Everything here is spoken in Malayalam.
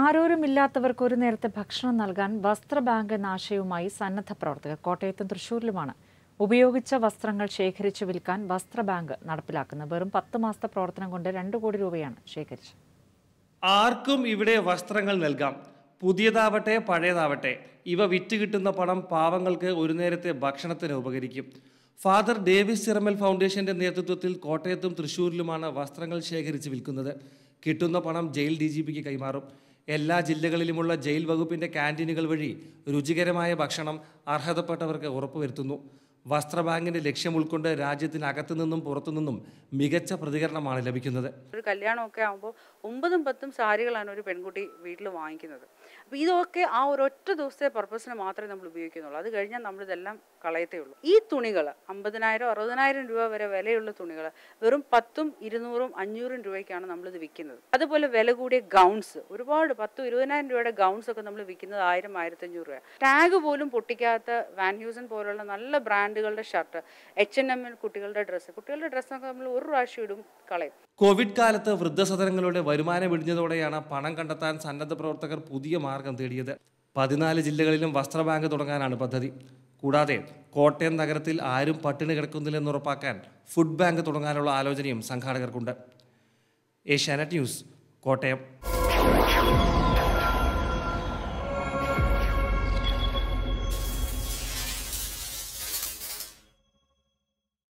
ആരോരുമില്ലാത്തവർക്ക് ഒരു നേരത്തെ ഭക്ഷണം നൽകാൻ വസ്ത്ര ബാങ്ക് എന്ന ആശയവുമായി സന്നദ്ധ പ്രവർത്തകർ കോട്ടയത്തും തൃശൂരിലുമാണ് ഉപയോഗിച്ച വസ്ത്രങ്ങൾ ശേഖരിച്ച് വിൽക്കാൻ വസ്ത്ര ബാങ്ക് നടപ്പിലാക്കുന്നത് വെറും പത്ത് മാസത്തെ പ്രവർത്തനം കൊണ്ട് രണ്ടു കോടി രൂപയാണ് ശേഖരിച്ചത് ആർക്കും ഇവിടെ വസ്ത്രങ്ങൾ നൽകാം പുതിയതാവട്ടെ പഴയതാവട്ടെ ഇവ വിറ്റ് കിട്ടുന്ന പണം പാവങ്ങൾക്ക് ഒരു നേരത്തെ ഭക്ഷണത്തിന് ഉപകരിക്കും ഫാദർ ഡേവിസ് സിറമൽ ഫൗണ്ടേഷന്റെ നേതൃത്വത്തിൽ കോട്ടയത്തും തൃശൂരിലുമാണ് വസ്ത്രങ്ങൾ ശേഖരിച്ച് വിൽക്കുന്നത് കിട്ടുന്ന പണം ജയിൽ ഡി കൈമാറും എല്ലാ ജില്ലകളിലുമുള്ള ജയിൽ വകുപ്പിൻ്റെ ക്യാൻറ്റീനുകൾ വഴി രുചികരമായ ഭക്ഷണം അർഹതപ്പെട്ടവർക്ക് ഉറപ്പുവരുത്തുന്നു വസ്ത്രബാങ്കിന്റെ ലക്ഷ്യം ഉൾക്കൊണ്ട് രാജ്യത്തിനകത്തു നിന്നും പുറത്തുനിന്നും മികച്ച പ്രതികരണമാണ് ലഭിക്കുന്നത് ഒരു കല്യാണമൊക്കെ ആകുമ്പോൾ ഒമ്പതും പത്തും സാരികളാണ് ഒരു പെൺകുട്ടി വീട്ടിൽ വാങ്ങിക്കുന്നത് അപ്പോൾ ഇതൊക്കെ ആ ഒരു ഒറ്റ ദിവസത്തെ പർപ്പസിന് മാത്രമേ നമ്മൾ ഉപയോഗിക്കുന്നുള്ളൂ അത് കഴിഞ്ഞാൽ ഇതെല്ലാം കളയത്തേ ഉള്ളൂ ഈ തുണികൾ അമ്പതിനായിരം അറുപതിനായിരം രൂപ വരെ വിലയുള്ള തുണികൾ വെറും പത്തും ഇരുന്നൂറും അഞ്ഞൂറും രൂപയ്ക്കാണ് നമ്മളിത് വിൽക്കുന്നത് അതുപോലെ വില കൂടിയ ഗൗൺസ് ഒരുപാട് പത്തും ഇരുപതിനായിരം രൂപയുടെ ഗൗൺസ് ഒക്കെ നമ്മൾ വിൽക്കുന്നത് ആയിരം ആയിരത്തഞ്ഞൂറ് രൂപ ടാഗ് പോലും പൊട്ടിക്കാത്ത വാൻ ഹ്യൂസൻ പോലുള്ള നല്ല ബ്രാൻഡ് ബ്രാൻഡുകളുടെ ഷർട്ട് എച്ച് എൻ എമ്മിൽ കുട്ടികളുടെ ഡ്രസ്സ് കുട്ടികളുടെ ഡ്രസ്സൊക്കെ നമ്മൾ ഒരു പ്രാവശ്യം ഇടും കളയും കോവിഡ് കാലത്ത് വൃദ്ധസദനങ്ങളുടെ വരുമാനം ഇടിഞ്ഞതോടെയാണ് പണം കണ്ടെത്താൻ സന്നദ്ധ പ്രവർത്തകർ പുതിയ മാർഗം തേടിയത് പതിനാല് ജില്ലകളിലും വസ്ത്രബാങ്ക് തുടങ്ങാനാണ് പദ്ധതി കൂടാതെ കോട്ടയം നഗരത്തിൽ ആരും പട്ടിണി കിടക്കുന്നില്ലെന്ന് ഉറപ്പാക്കാൻ ഫുഡ് ബാങ്ക് തുടങ്ങാനുള്ള ആലോചനയും സംഘാടകർക്കുണ്ട് ഏഷ്യാനെറ്റ് ന്യൂസ് കോട്ടയം